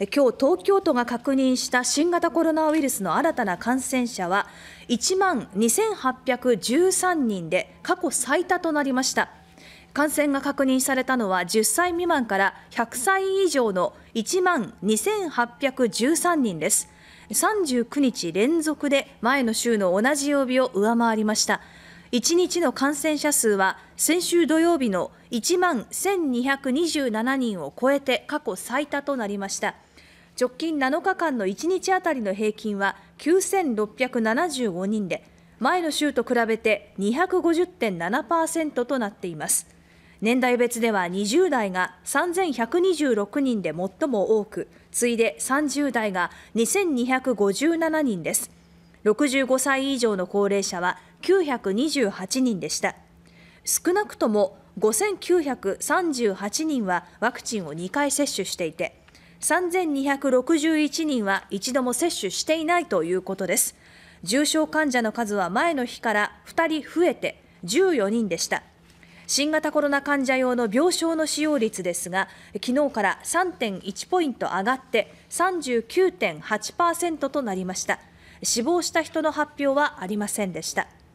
今日東京都が確認した新型コロナウイルスの新たな感染者は1万2813人で過去最多となりました感染が確認されたのは10歳未満から100歳以上の1万2813人です39日連続で前の週の同じ曜日を上回りました1日の感染者数は先週土曜日の1万1227人を超えて過去最多となりました。直近7日間の1日あたりの平均は9675人で、前の週と比べて250.7%となっています。年代別では20代が3126人で最も多く、次いで30代が2257人です。65歳以上の高齢者は928人でした。少なくとも5938人はワクチンを2回接種していて、3261人は一度も接種していないということです。重症患者の数は前の日から2人増えて14人でした。新型コロナ患者用の病床の使用率ですが、昨日から3.1ポイント上がって39.8%となりました。死亡した人の発表はありませんでした。